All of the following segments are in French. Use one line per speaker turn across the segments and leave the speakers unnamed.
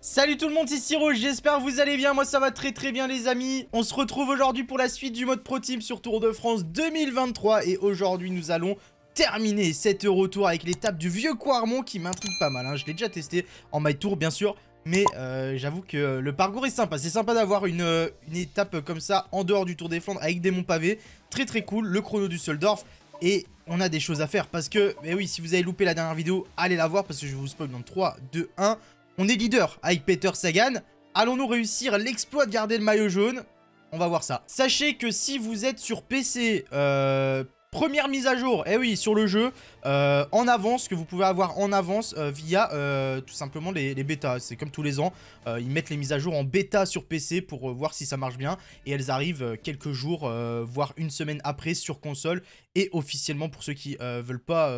Salut tout le monde, c'est Siro, j'espère que vous allez bien, moi ça va très très bien les amis On se retrouve aujourd'hui pour la suite du mode Pro Team sur Tour de France 2023 Et aujourd'hui nous allons terminer cet retour avec l'étape du vieux Quarmont qui m'intrigue pas mal hein. Je l'ai déjà testé en My Tour bien sûr mais euh, j'avoue que le parcours est sympa. C'est sympa d'avoir euh, une, étape comme ça en dehors du Tour des Flandres avec des monts pavés. Très très cool, le chrono du Soldorf. Et on a des choses à faire parce que, mais oui, si vous avez loupé la dernière vidéo, allez la voir parce que je vous spoil dans 3, 2, 1. On est leader avec Peter Sagan. Allons-nous réussir l'exploit de garder le maillot jaune On va voir ça. Sachez que si vous êtes sur PC, euh, Première mise à jour, eh oui, sur le jeu, euh, en avance, que vous pouvez avoir en avance euh, via euh, tout simplement les, bêtas. C'est comme tous les ans, ils mettent les mises à jour en bêta sur PC pour voir si ça marche bien. Et elles arrivent quelques jours, voire une semaine après sur console et officiellement pour ceux qui veulent pas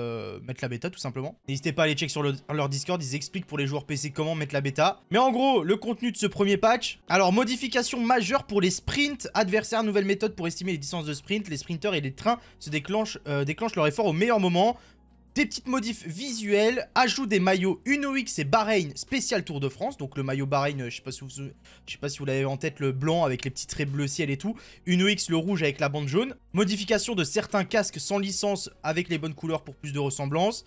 mettre la bêta tout simplement. N'hésitez pas à aller check sur leur Discord, ils expliquent pour les joueurs PC comment mettre la bêta. Mais en gros, le contenu de ce premier patch, alors modification majeure pour les sprints, adversaires, nouvelle méthode pour estimer les distances de sprint, les sprinters et les trains se euh, déclenche leur effort au meilleur moment. Des petites modifs visuelles, ajout des maillots Uno et Bahreïn spécial Tour de France. Donc le maillot Bahreïn, euh, je sais pas si sais pas si vous l'avez en tête, le blanc avec les petits traits bleu ciel et tout. Uno le rouge avec la bande jaune. Modification de certains casques sans licence avec les bonnes couleurs pour plus de ressemblance.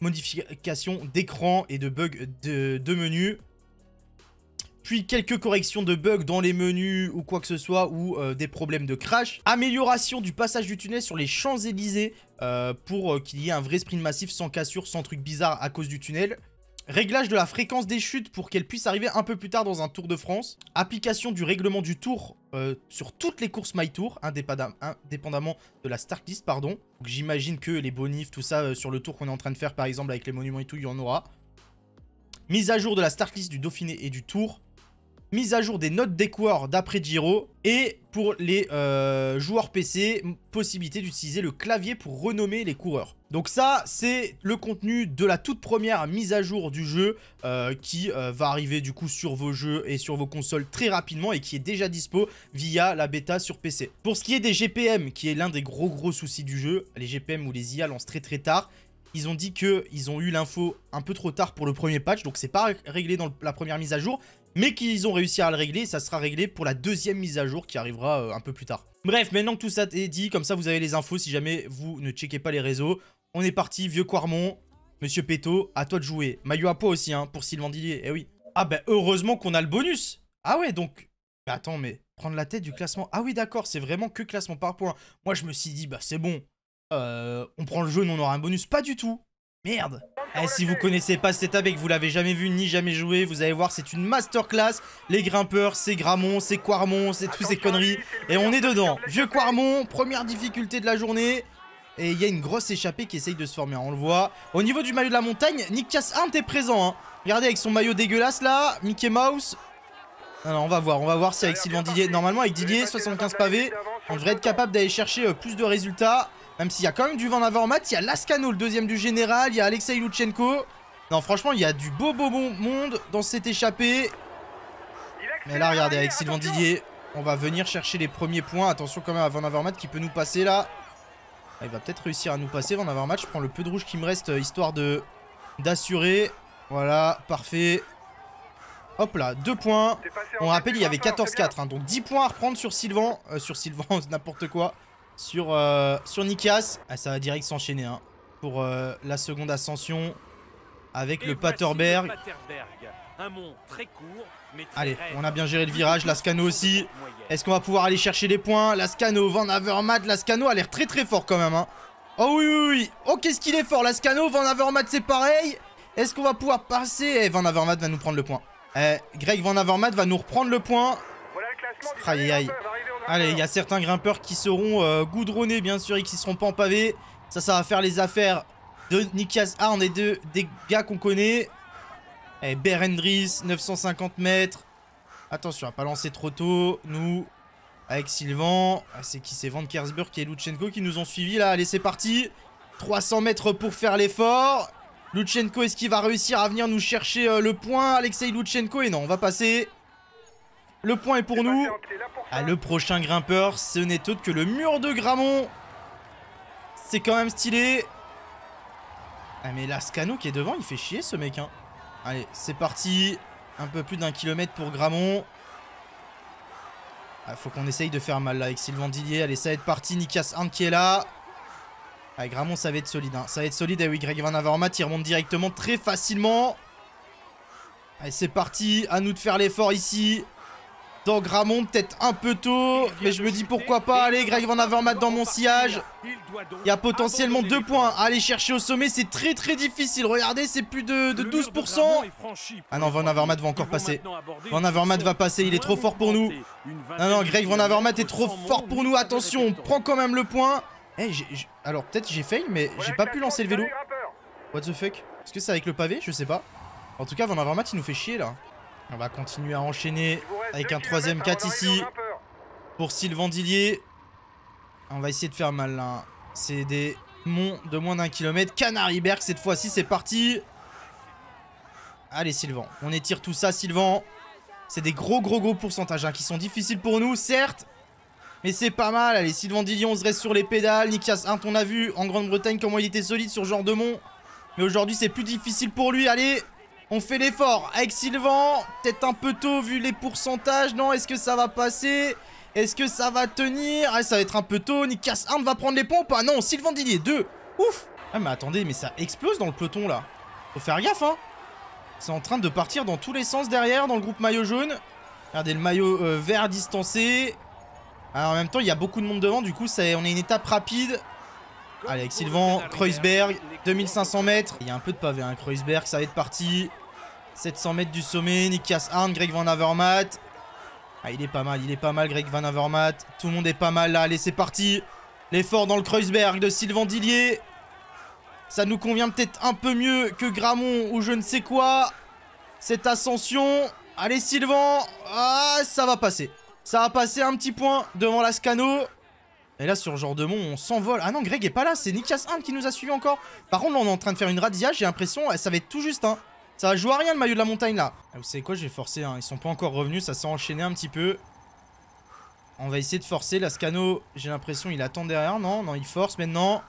Modification d'écran et de bugs de, de menu puis quelques corrections de bugs dans les menus ou quoi que ce soit, ou euh, des problèmes de crash. Amélioration du passage du tunnel sur les Champs-Élysées euh, pour euh, qu'il y ait un vrai sprint massif sans cassure, sans truc bizarre à cause du tunnel. Réglage de la fréquence des chutes pour qu'elle puisse arriver un peu plus tard dans un Tour de France. Application du règlement du tour sur toutes les courses My Tour, indépendamment de la start list, pardon. J'imagine que les bonifs, tout ça, sur le tour qu'on est en train de faire, par exemple, avec les monuments et tout, il y en aura. Mise à jour de la start du Dauphiné et du Tour mise à jour des notes des coureurs d'après Giro et pour les euh, joueurs PC, possibilité d'utiliser le clavier pour renommer les coureurs. Donc ça, c'est le contenu de la toute première mise à jour du jeu euh, qui euh, va arriver du coup sur vos jeux et sur vos consoles très rapidement et qui est déjà dispo via la bêta sur PC. Pour ce qui est des GPM, qui est l'un des gros gros soucis du jeu, les GPM ou les IA lancent très très tard, ils ont dit qu'ils ont eu l'info un peu trop tard pour le premier patch, donc c'est pas réglé dans la première mise à jour, mais qu'ils ont réussi à le régler, ça sera réglé pour la deuxième mise à jour qui arrivera euh, un peu plus tard. Bref, maintenant que tout ça est dit, comme ça vous avez les infos si jamais vous ne checkez pas les réseaux. On est parti, vieux Quarmon, monsieur Peto, à toi de jouer. Maillot à poids aussi, hein, pour Sylvain Dillier, eh oui. Ah ben heureusement qu'on a le bonus Ah ouais, donc... Bah attends, mais prendre la tête du classement... Ah oui, d'accord, c'est vraiment que classement par point. Moi, je me suis dit, bah c'est bon, euh, on prend le jeu, non, on aura un bonus. Pas du tout Merde eh, Si vous connaissez pas cet et que vous l'avez jamais vu ni jamais joué, vous allez voir, c'est une masterclass. Les grimpeurs, c'est Gramont, c'est Quarmon c'est tous ces conneries. Et on est dedans. Vieux Quarmon première difficulté de la journée. Et il y a une grosse échappée qui essaye de se former, on le voit. Au niveau du maillot de la montagne, Nick Cassant est présent. Hein. Regardez avec son maillot dégueulasse là, Mickey Mouse. Alors on va voir, on va voir si avec Sylvain Didier... Normalement avec Didier, 75 pavés, on devrait être capable d'aller chercher euh, plus de résultats. Même s'il y a quand même du Van en Il y a Lascano, le deuxième du général. Il y a Alexei Luchenko. Non, franchement, il y a du beau, beau bon monde dans cet échappée. Mais là, regardez, avec Sylvain Didier, on va venir chercher les premiers points. Attention quand même à Van Avermaet qui peut nous passer là. Ah, il va peut-être réussir à nous passer. Van Avermaet, je prends le peu de rouge qui me reste euh, histoire de d'assurer. Voilà, parfait. Hop là, deux points. On rappelle, il y avait 14-4. Hein, donc 10 points à reprendre sur Sylvain. Euh, sur Sylvain, n'importe quoi sur, euh, sur Nikias. Ah, ça va direct s'enchaîner hein, pour euh, la seconde ascension avec le Paterberg. Allez, on a bien géré le virage. Lascano aussi. Est-ce qu'on va pouvoir aller chercher des points Lascano, Van Avermaet. Lascano a l'air très très fort quand même. Hein. Oh oui, oui, oui. Oh, qu'est-ce qu'il est fort. Lascano, Van Avermaet, c'est pareil. Est-ce qu'on va pouvoir passer eh, Van Avermaet va nous prendre le point. Eh, Greg Van Avermaet va nous reprendre le point. Voilà le classement Allez, il y a certains grimpeurs qui seront euh, goudronnés, bien sûr, et qui seront pas en pavé. Ça, ça va faire les affaires de Nikias Arn et des gars qu'on connaît. Et Berendris, 950 mètres. Attention à pas lancer trop tôt. Nous, avec Sylvain. Ah, c'est qui C'est Van Kersburg et Luchenko qui nous ont suivis là. Allez, c'est parti. 300 mètres pour faire l'effort. Luchenko, est-ce qu'il va réussir à venir nous chercher euh, le point Alexei Luchenko Et non, on va passer. Le point est pour eh ben, nous. Ah, le prochain grimpeur, ce n'est autre que le mur de Gramont. C'est quand même stylé. Ah, mais Scano qui est devant, il fait chier ce mec. Hein. Allez, c'est parti. Un peu plus d'un kilomètre pour Gramont. Ah, faut qu'on essaye de faire mal là avec Sylvain Dillier. Allez, ça va être parti. Nikas Hunt qui est là. Ah, Gramont, ça va être solide. Hein. Ça va être solide. et eh oui, Greg Van Avermaet, il remonte directement très facilement. Allez, c'est parti. À nous de faire l'effort ici. Dans Ramon peut-être un peu tôt, mais je me dis pourquoi pas. Allez, Greg Van Avermaet dans mon sillage. Il y a potentiellement deux points à aller chercher au sommet. C'est très très difficile. Regardez, c'est plus de, 12%. Ah non, Van Avermaet va encore passer. Van Avermaet va passer, il est trop fort pour nous. Non, non, Greg Van Avermaet est trop fort pour nous. Attention, on prend quand même le point. Eh, alors peut-être j'ai fail, mais j'ai pas pu lancer le vélo. What the fuck Est-ce que c'est avec le pavé Je sais pas. En tout cas, Van Avermaet, il nous fait chier là. On va continuer à enchaîner avec un troisième 4 ici pour Sylvain Dillier. On va essayer de faire mal là. C'est des monts de moins d'un kilomètre. Canaryberg cette fois-ci, c'est parti. Allez Sylvain, on étire tout ça Sylvain. C'est des gros gros gros pourcentages hein, qui sont difficiles pour nous, certes. Mais c'est pas mal. Allez, Sylvain Dillier, on se reste sur les pédales. Nikias Hunt, on a vu en Grande-Bretagne comment il était solide sur genre de mont. Mais aujourd'hui, c'est plus difficile pour lui. Allez, on fait l'effort avec Sylvain. Peut-être un peu tôt vu les pourcentages. Non, est-ce que ça va passer Est-ce que ça va tenir ah, Ça va être un peu tôt. Nikas on va prendre les pompes. Ah non, Sylvan Didier 2. Ouf Ah mais attendez, mais ça explose dans le peloton là. Faut faire gaffe, hein. C'est en train de partir dans tous les sens derrière, dans le groupe maillot jaune. Regardez le maillot euh, vert distancé. Alors, ah, en même temps, il y a beaucoup de monde devant. Du coup, on est une étape rapide. Allez, avec Sylvain, Kreuzberg, 2500 mètres. Il y a un peu de pavé, hein. Kreuzberg, ça va être parti. 700 mètres du sommet, Nikias Arndt, Greg Van Avermaet. Ah, il est pas mal, il est pas mal, Greg Van Avermaet. Tout le monde est pas mal là. Allez, c'est parti. L'effort dans le Kreuzberg de Sylvain Dillier. Ça nous convient peut-être un peu mieux que Gramont ou je ne sais quoi. Cette ascension. Allez, Sylvain. Ah, ça va passer. Ça va passer un petit point devant la Scano. Et là, sur genre de mont, on s'envole. Ah non, Greg est pas là, c'est Nikas 1 qui nous a suivi encore. Par contre, là, on est en train de faire une radia, j'ai l'impression, ça va être tout juste, hein. Ça va jouer à rien, le maillot de la montagne, là. Ah, vous savez quoi, je vais forcer, hein. Ils sont pas encore revenus, ça s'est enchaîné un petit peu. On va essayer de forcer. Là, Scano, j'ai l'impression, il attend derrière. Non, non, il force maintenant.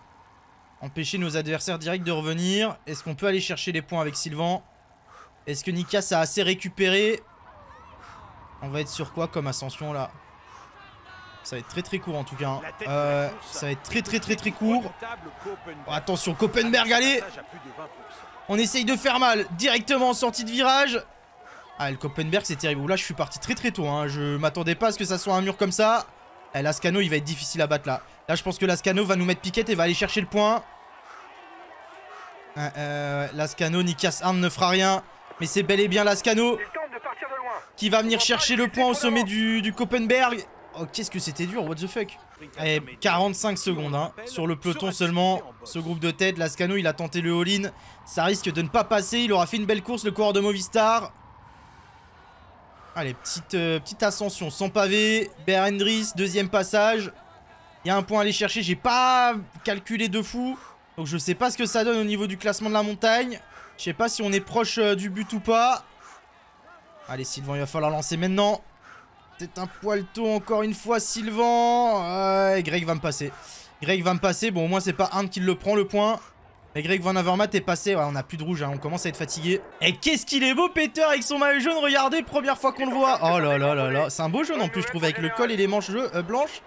Empêcher nos adversaires directs de revenir. Est-ce qu'on peut aller chercher les points avec Sylvan Est-ce que Nikias a assez récupéré On va être sur quoi comme ascension, là ça va être très très court en tout cas. Hein. Euh, ça va être très très très très court. attention, Copenberg, allez On essaye de faire mal directement en sortie de virage. Ah, le Copenberg, c'est terrible. Là, je suis parti très très tôt. Hein. Je m'attendais pas à ce que ça soit un mur comme ça. Eh, L'Ascano, il va être difficile à battre là. Là, je pense que Lascano va nous mettre piquette et va aller chercher le point. Ah, euh, Lascano, Nikias ne fera rien. Mais c'est bel et bien Lascano qui va venir chercher le point au sommet du, du Copenberg. Oh, qu'est-ce que c'était dur, what the fuck eh, Allez, 45 secondes, hein. Sur le peloton seulement, ce groupe de tête, Lascano, il a tenté le all-in. Ça risque de ne pas passer, il aura fait une belle course, le coureur de Movistar. Allez, petite, euh, petite ascension, sans pavé. Berendris, deuxième passage. Il y a un point à aller chercher, j'ai pas calculé de fou. Donc je sais pas ce que ça donne au niveau du classement de la montagne. Je sais pas si on est proche euh, du but ou pas. Allez, Sylvain, il va falloir lancer maintenant. C'est un poil tôt encore une fois, Sylvain. Greg va me passer. Greg va me passer. Bon, au moins, c'est pas Arndt qui le prend le point. Mais Greg Van Avermaet est passé. Ouais, on a plus de rouge, hein. on commence à être fatigué. Et qu'est-ce qu'il est beau, Peter, avec son maillot jaune. Regardez, première fois qu'on le voit. Oh là là là là. C'est un beau jaune en plus, je trouve, avec le col et les manches euh, blanches.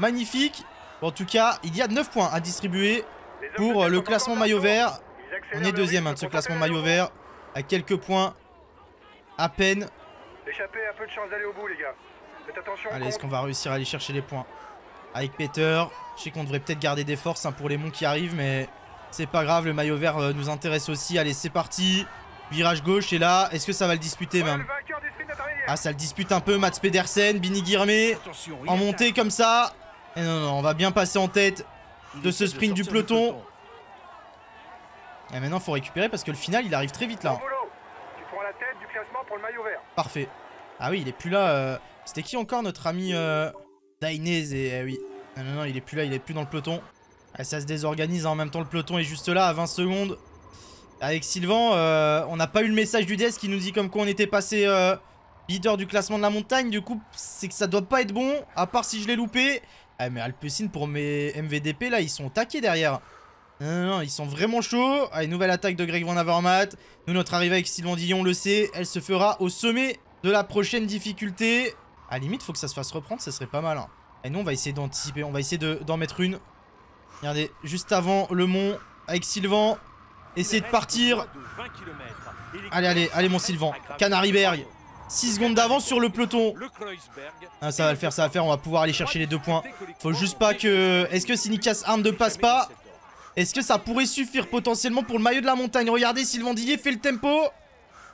Magnifique. en tout cas, il y a 9 points à distribuer pour euh, le classement maillot vert. On est deuxième hein, de ce classement maillot vert. À quelques points à peine. Échappé, un peu de chance d'aller au bout, les gars. Allez, est-ce qu'on va réussir à aller chercher les points Avec Peter, je sais qu'on devrait peut-être garder des forces hein, pour les monts qui arrivent, mais c'est pas grave, le maillot vert euh, nous intéresse aussi. Allez, c'est parti. Virage gauche, et là, est-ce que ça va le disputer même Ah, ça le dispute un peu, Mats Pedersen, Bini Guirmé, en montée comme ça. Et non, non, on va bien passer en tête de ce sprint du peloton. Et maintenant, faut récupérer parce que le final, il arrive très vite là. Parfait. Ah oui, il est plus là. Euh, c'était qui encore notre ami euh, et, eh oui. Non, non, non, il est plus là, il est plus dans le peloton. Ah, ça se désorganise, hein. en même temps le peloton est juste là à 20 secondes. Avec Sylvain, euh, on n'a pas eu le message du DS qui nous dit comme quoi on était passé euh, leader du classement de la montagne. Du coup, c'est que ça doit pas être bon, à part si je l'ai loupé. Ah, mais Alpecin pour mes MVDP là, ils sont taqués derrière. Non, non, non, ils sont vraiment chauds. Allez, ah, nouvelle attaque de Greg Van Avermaet. Nous, notre arrivée avec Sylvain Dillon, on le sait, elle se fera au sommet de la prochaine difficulté. À la limite, faut que ça se fasse reprendre, ça serait pas mal. Hein. Et nous, on va essayer d'anticiper. On va essayer d'en mettre une. Regardez, juste avant le mont, avec Sylvain. Essayez de partir. Allez, allez, allez, mon Sylvain. Canariberg. 6 secondes d'avance sur le peloton. Ah, ça va le faire, ça va le faire. On va pouvoir aller chercher les deux points. Faut juste pas que... Est-ce que Sinikas Arne ne passe pas Est-ce que ça pourrait suffire potentiellement pour le maillot de la montagne Regardez, Sylvain Didier fait le tempo.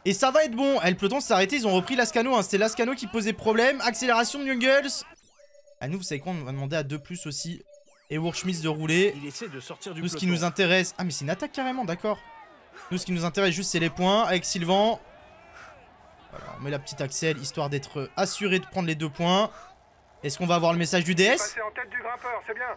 Et ça va être bon. Elle peut le s'arrêter. Ils ont repris Lascano. Hein. C'était Lascano qui posait problème. Accélération de Jungles. À ah, nous, vous savez quoi On va demander à 2 plus aussi. Et Worschmith de rouler. Il essaie de sortir du Nous ce qui nous intéresse. Ah, mais c'est une attaque carrément, d'accord. Nous, ce qui nous intéresse juste, c'est les points. Avec Sylvain. Voilà, on met la petite Axel histoire d'être assuré de prendre les deux points. Est-ce qu'on va avoir le message du DS en tête du grimpeur, c'est bien.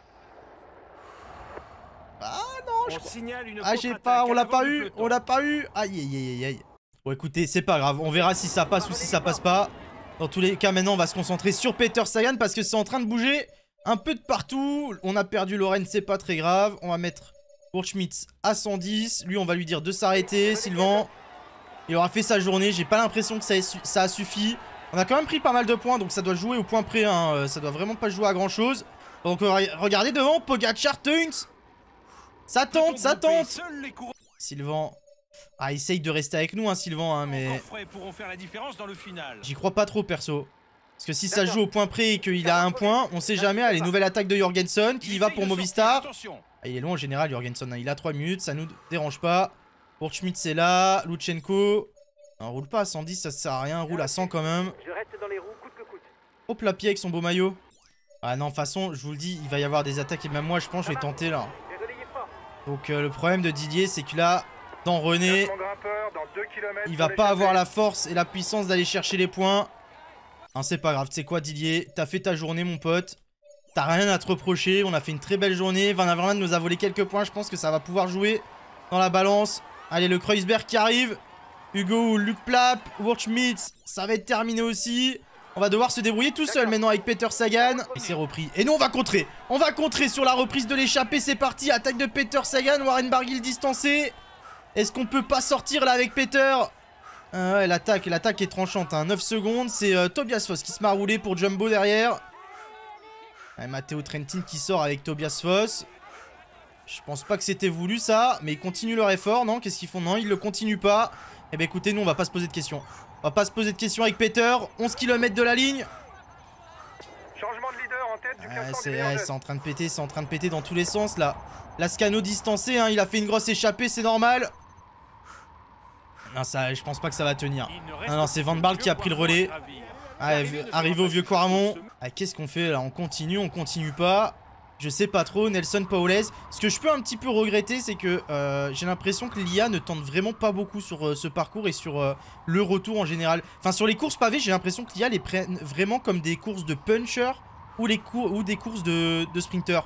Ah non, je crois... Ah, j'ai pas, on l'a pas eu, on l'a pas eu. Aïe aïe aïe aïe. Bon écoutez, c'est pas grave, on verra si ça passe ou si ça passe pas. Dans tous les cas, maintenant, on va se concentrer sur Peter Sagan parce que c'est en train de bouger un peu de partout. On a perdu Lorraine, c'est pas très grave. On va mettre Wurschmitz à 110. Lui, on va lui dire de s'arrêter. Sylvan, il aura fait sa journée. J'ai pas l'impression que ça, a suffi. On a quand même pris pas mal de points, donc ça doit jouer au point près. Hein. Euh, ça doit vraiment pas jouer à grand-chose. Donc regardez devant, Pogacar Tunes. Ça tente, ça tente. Sylvan. Ah, essaye de rester avec nous, hein, Sylvain, hein, mais... J'y crois pas trop, perso. Parce que si ça joue au point près et qu'il a un point, on sait jamais. Allez, nouvelle attaque de Jorgensen qui va pour Movistar. Ah, il est loin en général, Jorgensen. Hein. Il a 3 minutes, ça nous dérange pas. Pour Schmidt, c'est là. Luchenko. On roule pas à 110, ça sert à rien. Roule à 100 quand même. Hop la pied avec son beau maillot. Ah non, de toute façon, je vous le dis, il va y avoir des attaques. Et même moi, je pense, je vais tenter là. Donc euh, le problème de Didier, c'est que là, dans René, il va pas avoir la force et la puissance d'aller chercher les points. Non, hein, c'est pas grave, tu sais quoi Didier, t'as fait ta journée mon pote. T'as rien à te reprocher, on a fait une très belle journée. Van Avermaet nous a volé quelques points, je pense que ça va pouvoir jouer dans la balance. Allez, le Kreuzberg qui arrive. Hugo, Luc Plap, Wurchmitz, ça va être terminé aussi. On va devoir se débrouiller tout seul maintenant avec Peter Sagan. Et c'est repris. Et nous, on va contrer. On va contrer sur la reprise de l'échappée. C'est parti. Attaque de Peter Sagan. Warren Barguil distancé. Est-ce qu'on peut pas sortir là avec Peter ah ouais, l'attaque, l'attaque est tranchante. Hein. 9 secondes, c'est euh, Tobias Foss qui se met pour Jumbo derrière. Ouais, Matteo Trentin qui sort avec Tobias Foss. Je pense pas que c'était voulu ça, mais ils continuent leur effort, non Qu'est-ce qu'ils font Non, ils le continuent pas. Eh ben écoutez, nous on va pas se poser de questions. On va pas se poser de questions avec Peter, 11 km de la ligne. Changement de leader en tête du ah, C'est en train de péter, c'est en train de péter dans tous les sens là. Lascano distancé, hein, il a fait une grosse échappée, c'est normal je pense pas que ça va tenir. Non, non, c'est Van Barle qui a pris le relais. Ah, arrivé au vieux Quarmont. Ah, qu'est-ce qu'on fait là On continue, on continue pas. Je sais pas trop, Nelson Paules Ce que je peux un petit peu regretter, c'est que euh, j'ai l'impression que l'IA ne tente vraiment pas beaucoup sur euh, ce parcours et sur euh, le retour en général. Enfin, sur les courses pavées, j'ai l'impression que l'IA les prenne vraiment comme des courses de puncher ou, des courses de, de sprinter.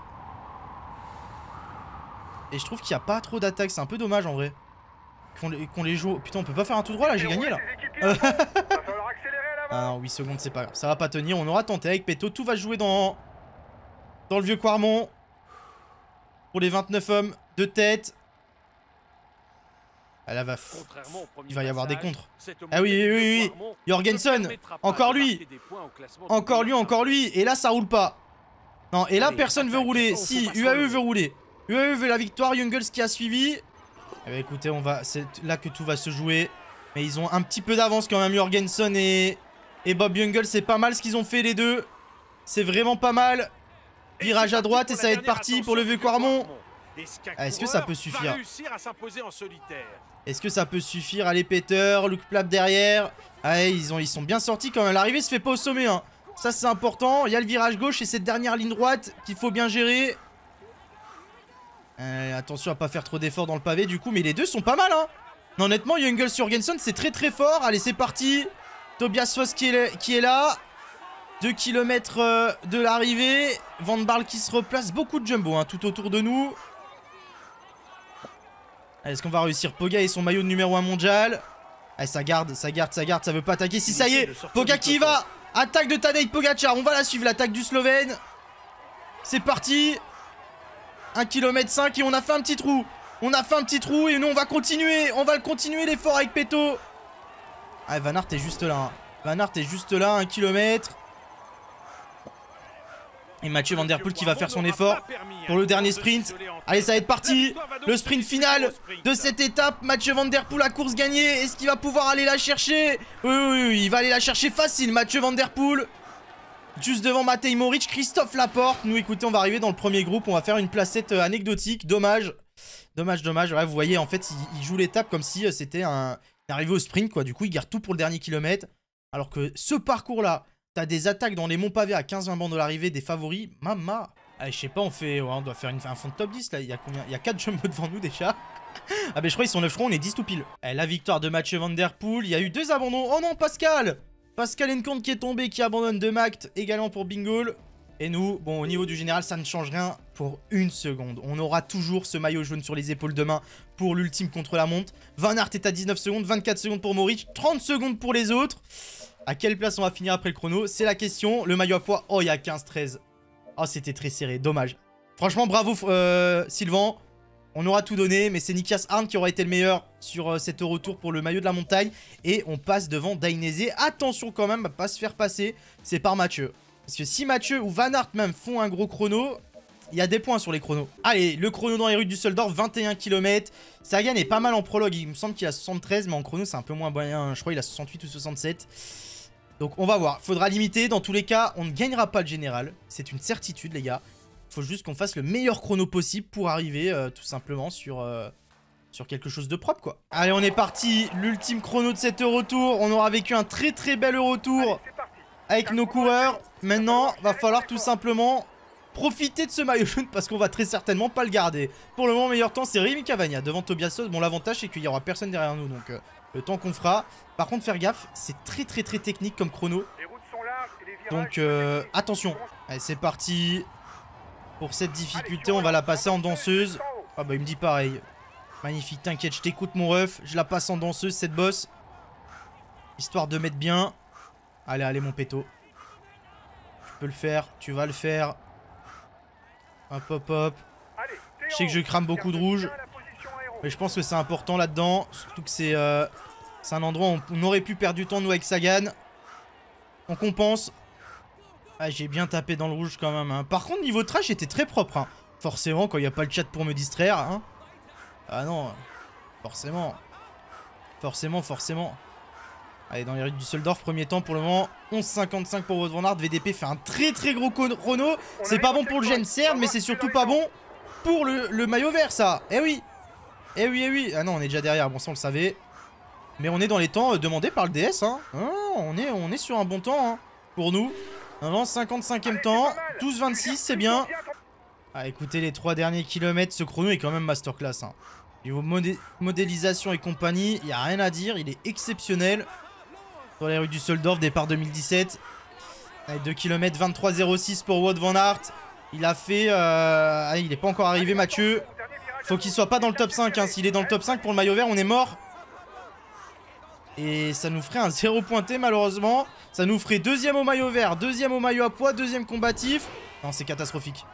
Et je trouve qu'il n'y a pas trop d'attaques, c'est un peu dommage en vrai qu'on les, joue. Putain, on peut pas faire un tout droit là, j'ai gagné là. ah non, 8 secondes, c'est pas grave. Ça va pas tenir, on aura tenté avec Peto. Tout va jouer dans, dans le vieux Quarmont. Pour les 29 hommes de tête. Ah là, va il va y avoir des contres. Ah oui, oui, oui, Jorgensen, encore lui. Encore lui, encore lui. Et là, ça roule pas. Non, et là, personne veut rouler. Si, UAE e veut rouler. UAE veut la victoire. Jungles qui a suivi. Eh ben, écoutez, on va, c'est là que tout va se jouer. Mais ils ont un petit peu d'avance quand même, Jorgensen et, et Bob Jungle. C'est pas mal ce qu'ils ont fait les deux. C'est vraiment pas mal. Virage à droite et ça va être parti pour le Quarmon. Est-ce que ça peut suffire Est-ce que ça peut suffire Allez, Peter, Luke Plap derrière. Ah, ils, ont, ils sont bien sortis quand même. L'arrivée se fait pas au sommet. Hein. Ça, c'est important. Il y a le virage gauche et cette dernière ligne droite qu'il faut bien gérer. Eh, attention à pas faire trop d'efforts dans le pavé du coup, mais les deux sont pas mal hein non, Honnêtement, Jungle sur Genson. c'est très très fort. Allez, c'est parti Tobias Foss qui est, là. 2 km euh, de l'arrivée. Van Barl qui se replace. Beaucoup de jumbo hein, tout autour de nous. Est-ce qu'on va réussir Poga et son maillot de numéro 1 mondial Allez, eh, ça garde, ça garde, ça garde, ça veut pas attaquer. Si ça y est, Poga qui va Attaque de Tadej Pogacar, on va la suivre, l'attaque du Slovène. C'est parti 1 km 5 et on a fait un petit trou. On a fait un petit trou et nous on va continuer. On va le continuer l'effort avec Peto. Ah Van est juste là. Hein. Van Aert est juste là, 1 km. Et Mathieu Van Der Poel qui va faire son effort pour le dernier sprint. Allez, ça va être parti. Le sprint final de cette étape. Mathieu Van Der Poel à course gagnée. Est-ce qu'il va pouvoir aller la chercher oui, oui, oui, il va aller la chercher facile, Mathieu Van Der Poel. Juste devant Matej Moric, Christophe Laporte. Nous, écoutez, on va arriver dans le premier groupe. On va faire une placette euh, anecdotique. Dommage. Dommage, dommage. Ouais, vous voyez, en fait, il, joue l'étape comme si euh, c'était un... arrivé au sprint, quoi. Du coup, il garde tout pour le dernier kilomètre. Alors que ce parcours-là, t'as des attaques dans les monts pavés à 15-20 bandes de l'arrivée, des favoris. Mama ah, je sais pas, on fait, on doit faire une, un fond de top 10 là. Il y a combien Il y a 4 jumbo devant nous déjà. ah, ben je crois qu'ils sont 9 fronts, on est 10 tout pile. Eh, la victoire de Mathieu Van Der Poel. Il y a eu deux abandons. Oh non, Pascal Pascal Encontre qui est tombé, qui abandonne de Mact également pour Bingo. Et nous, bon, au niveau du général, ça ne change rien pour une seconde. On aura toujours ce maillot jaune sur les épaules demain pour l'ultime contre la montre. Van Aert est à 19 secondes, 24 secondes pour Morich, 30 secondes pour les autres. À quelle place on va finir après le chrono C'est la question. Le maillot à poids, oh, il y a 15-13. Oh, c'était très serré, dommage. Franchement, bravo euh, Sylvain. On aura tout donné, mais c'est Nikias Arn qui aura été le meilleur sur euh, cet retour pour le maillot de la montagne. Et on passe devant Dainese. Attention quand même à pas se faire passer, c'est par Mathieu. Parce que si Mathieu ou Van Aert même font un gros chrono, il y a des points sur les chronos. Allez, le chrono dans les rues du Soldor, 21 km. Sagan est pas mal en prologue, il me semble qu'il a 73, mais en chrono c'est un peu moins moyen. Je crois qu'il a 68 ou 67. Donc on va voir, faudra limiter, dans tous les cas on ne gagnera pas le général, c'est une certitude les gars faut juste qu'on fasse le meilleur chrono possible pour arriver euh, tout simplement sur, euh, sur quelque chose de propre quoi. Allez on est parti, l'ultime chrono de cet retour. on aura vécu un très très bel Eurotour avec nos coureurs. Maintenant va falloir tout simplement profiter de ce maillot jaune parce qu'on va très certainement pas le garder. Pour le moment meilleur temps c'est Rémi Cavagna devant Tobias Sos. Bon l'avantage c'est qu'il y aura personne derrière nous donc euh, le temps qu'on fera. Par contre faire gaffe c'est très très très technique comme chrono. Donc attention. Allez c'est parti, pour cette difficulté. On va la passer en danseuse. Ah bah il me dit pareil. Magnifique, t'inquiète, je t'écoute mon ref. Je la passe en danseuse cette bosse. Histoire de mettre bien. Allez, allez mon péto. Tu peux le faire, tu vas le faire. Hop, hop, hop. Je sais que je crame beaucoup de rouge. Mais je pense que c'est important là-dedans. Surtout que c'est euh, un endroit où on aurait pu perdre du temps nous avec Sagan. On compense. Ah, j'ai bien tapé dans le rouge quand même. Hein. Par contre, niveau trash, j'étais très propre. Hein. Forcément, quand il n'y a pas le chat pour me distraire. Hein. Ah non, forcément. Forcément, forcément. Allez, dans les rues du Soldorf, premier temps pour le moment. 11,55 pour votre VDP fait un très très gros chrono. C'est pas bon pour le Gen certes, mais c'est surtout pas bon pour le, maillot vert, ça. Eh oui. Eh oui, eh oui. Ah non, on est déjà derrière. Bon, ça, on le savait. Mais on est dans les temps euh, demandés par le DS. Ah, on, est, on est sur un bon temps pour nous. Non, 55e temps. 12-26, c'est bien. Ah, écoutez, les trois derniers kilomètres, ce chrono est quand même masterclass. Hein. Niveau modélisation et compagnie, il n'y a rien à dire. Il est exceptionnel. Sur les rues du Soldorf, départ 2017. 2 km 23,06 pour Wout Van Hart. Il a fait... Euh, ah, il n'est pas encore arrivé, Mathieu. Faut qu'il soit pas dans le top 5. Hein. S'il est dans le top 5 pour le maillot vert, on est mort. Et ça nous ferait un 0 pointé malheureusement. Ça nous ferait deuxième au maillot vert, deuxième au maillot à poids, deuxième combatif. Non, c'est catastrophique.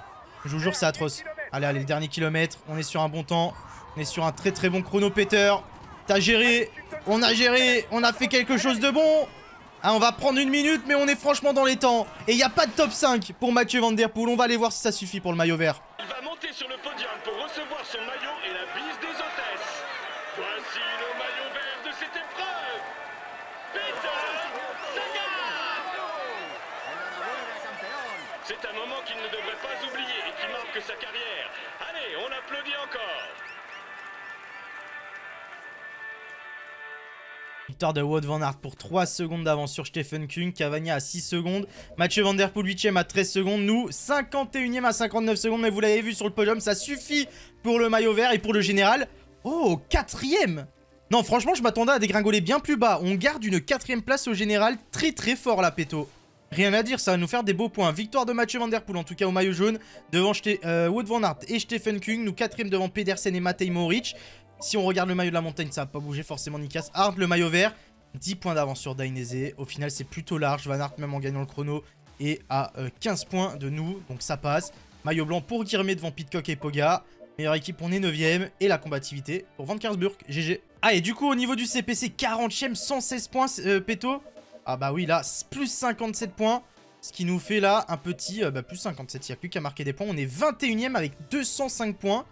Je vous jure, c'est atroce. Allez, allez, le dernier kilomètre. On est sur un bon temps. On est sur un très très bon chrono T'as géré. On a géré. On a fait quelque chose de bon. Ah, on va prendre une minute, mais on est franchement dans les temps. Et il n'y a pas de top 5 pour Mathieu Van Der Poel. On va aller voir si ça suffit pour le maillot vert. Il va monter sur le podium pour recevoir son maillot et la sa carrière. Allez, on applaudit encore. Victoire de Wout Van Aert pour 3 secondes d'avance sur Stephen Kuhn. Cavagna à 6 secondes, Mathieu Van Der Poel 8ème à 13 secondes, nous 51ème à 59 secondes, mais vous l'avez vu sur le podium, ça suffit pour le maillot vert et pour le général. Oh, 4ème Non, franchement, je m'attendais à dégringoler bien plus bas. On garde une 4ème place au général, très très fort la Péto. Rien à dire, ça va nous faire des beaux points. Victoire de Mathieu Van Der Poel, en tout cas au maillot jaune, devant euh, Wood Van Aert et Stephen Kung. Nous quatrième devant Pedersen et Matej Moric. Si on regarde le maillot de la montagne, ça n'a pas bougé forcément Nikas Hart, le maillot vert. 10 points d'avance sur Dainese. Au final, c'est plutôt large. Van Aert, même en gagnant le chrono, est à 15 euh, points de nous, donc ça passe. Maillot blanc pour Guirmé devant Pitcock et Poga. Meilleure équipe, on est 9ème. Et la combativité pour Van Karsburg. GG. Ah, et du coup, au niveau du CPC, 40ème, 116 points, euh, Peto. Ah bah oui, là, plus 57 points. Ce qui nous fait là un petit euh, bah, plus 57. Il n'y a plus qu'à marquer des points. On est 21ème avec 205 points.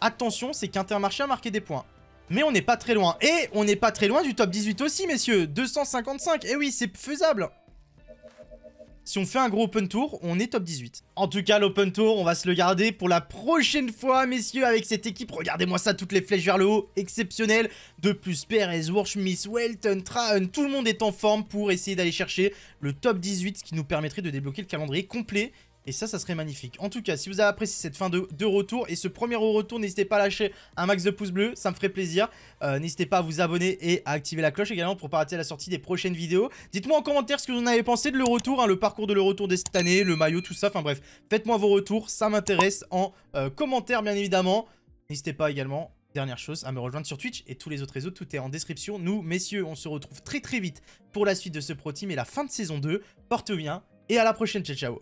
Attention, c'est qu'Intermarché a marqué des points. Mais on n'est pas très loin. Et on n'est pas très loin du top 18 aussi, messieurs. 255. Et eh oui, c'est faisable. Si on fait un gros open tour, on est top 18. En tout cas, l'open tour, on va se le garder pour la prochaine fois, messieurs, avec cette équipe. Regardez-moi ça, toutes les flèches vers le haut, exceptionnel. De plus, Perez, Warch, Miss, Welton, Traun, tout le monde est en forme pour essayer d'aller chercher le top 18, ce qui nous permettrait de débloquer le calendrier complet et ça, ça serait magnifique. En tout cas, si vous avez apprécié cette fin de, retour et ce premier retour, n'hésitez pas à lâcher un max de pouces bleus, ça me ferait plaisir. Euh, n'hésitez pas à vous abonner et à activer la cloche également pour pas rater la sortie des prochaines vidéos. Dites-moi en commentaire ce que vous en avez pensé de le retour, hein, le parcours de le retour de cette année, le maillot, tout ça. Enfin bref, faites-moi vos retours, ça m'intéresse en euh, commentaire bien évidemment. N'hésitez pas également dernière chose, à me rejoindre sur Twitch et tous les autres réseaux, tout est en description. Nous, messieurs, on se retrouve très très vite pour la suite de ce Pro Team et la fin de saison 2. Portez-vous bien et à la prochaine, ciao ciao